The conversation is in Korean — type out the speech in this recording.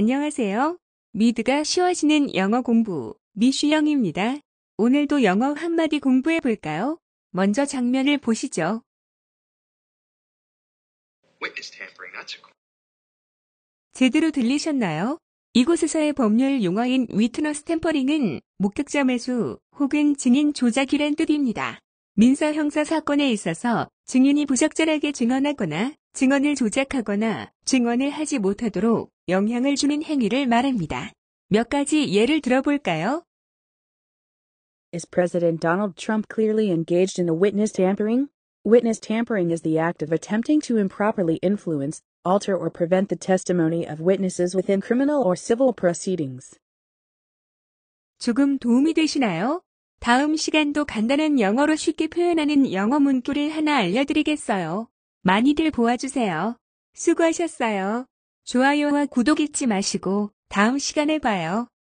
안녕하세요. 미드가 쉬워지는 영어 공부 미슈영입니다. 오늘도 영어 한마디 공부해 볼까요? 먼저 장면을 보시죠. 제대로 들리셨나요? 이곳에서의 법률 용어인 위트너스 템퍼링은 목격자 매수 혹은 증인 조작이란 뜻입니다. 민사 형사 사건에 있어서 증인이 부적절하게 증언하거나 증언을 조작하거나 증언을 하지 못하도록 영향을 주는 행위를 말합니다. 몇 가지 예를 들어볼까요? Is President Donald Trump clearly engaged in a witness tampering? Witness tampering is the act of attempting to improperly influence, alter, or prevent the testimony of witnesses within criminal or civil proceedings. 조금 도움이 되시나요? 다음 시간도 간단한 영어로 쉽게 표현하는 영어 문구를 하나 알려드리겠어요. 많이들 보아주세요. 수고하셨어요. 좋아요와 구독 잊지 마시고 다음 시간에 봐요.